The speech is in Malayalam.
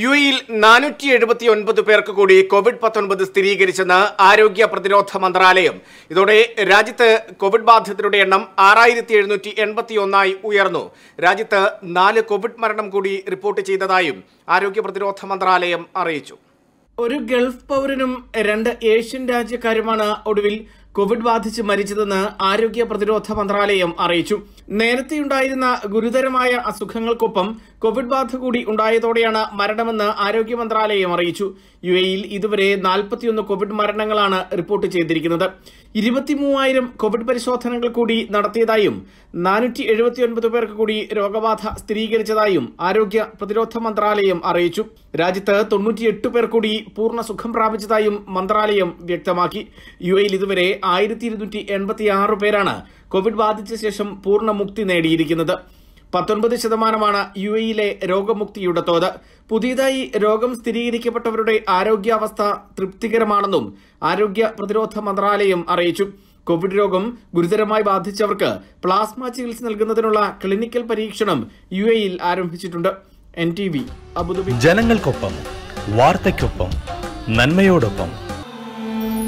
യു എയിൽ നാനൂറ്റി എഴുപത്തി ഒൻപത് പേർക്ക് കൂടി കോവിഡ് പത്തൊൻപത് സ്ഥിരീകരിച്ചെന്ന് ആരോഗ്യ പ്രതിരോധ മന്ത്രാലയം ഇതോടെ രാജ്യത്ത് കോവിഡ് ബാധിതരുടെ എണ്ണം ആറായിരത്തി എഴുന്നൂറ്റി എൺപത്തി ഒന്നായി ഉയർന്നു രാജ്യത്ത് നാല് കോവിഡ് മരണം കൂടി റിപ്പോർട്ട് ചെയ്തതായും ആരോഗ്യ പ്രതിരോധ മന്ത്രാലയം അറിയിച്ചു ഒരു ഗൾഫ് പൗരനും രണ്ട് ഏഷ്യൻ രാജ്യക്കാരുമാണ് ഒടുവിൽ കോവിഡ് ബാധിച്ച് മരിച്ചതെന്ന് ആരോഗ്യ പ്രതിരോധ മന്ത്രാലയം അറിയിച്ചു നേരത്തെയുണ്ടായിരുന്ന ഗുരുതരമായ അസുഖങ്ങൾക്കൊപ്പം കോവിഡ് ബാധ കൂടി ഉണ്ടായതോടെയാണ് മരണമെന്ന് ആരോഗ്യ മന്ത്രാലയം അറിയിച്ചു യു എയിൽ ഇതുവരെ നാൽപ്പത്തിയൊന്ന് കോവിഡ് മരണങ്ങളാണ് റിപ്പോർട്ട് ചെയ്തിരിക്കുന്നത് ഇരുപത്തിമൂവായിരം കോവിഡ് പരിശോധനകൾ കൂടി നടത്തിയതായും നാനൂറ്റി എഴുപത്തിയൊൻപത് പേർക്ക് കൂടി രോഗബാധ സ്ഥിരീകരിച്ചതായും ആരോഗ്യ പ്രതിരോധ മന്ത്രാലയം അറിയിച്ചു രാജ്യത്ത് തൊണ്ണൂറ്റിയെട്ട് പേർ കൂടി പൂർണ്ണ സുഖം പ്രാപിച്ചതായും മന്ത്രാലയം വ്യക്തമാക്കി യു എയിൽ ഇതുവരെ ആയിരത്തി ഇരുന്നൂറ്റി എൺപത്തി ആറ് പേരാണ് കോവിഡ് ബാധിച്ച ശേഷം പൂർണ്ണ മുക്തി നേടിയിരിക്കുന്നത് പത്തൊൻപത് ശതമാനമാണ് യു എയിലെ രോഗമുക്തിയുടെ തോത് പുതിയതായി രോഗം സ്ഥിരീകരിക്കപ്പെട്ടവരുടെ ആരോഗ്യാവസ്ഥ തൃപ്തികരമാണെന്നും ആരോഗ്യ പ്രതിരോധ മന്ത്രാലയം അറിയിച്ചു കോവിഡ് രോഗം ഗുരുതരമായി ബാധിച്ചവർക്ക് പ്ലാസ്മ ചികിത്സ നൽകുന്നതിനുള്ള ക്ലിനിക്കൽ പരീക്ഷണം യു എയിൽ ആരംഭിച്ചിട്ടുണ്ട് എൻ ടി വി അബുദാബി ജനങ്ങൾക്കൊപ്പം വാർത്തയ്ക്കൊപ്പം നന്മയോടൊപ്പം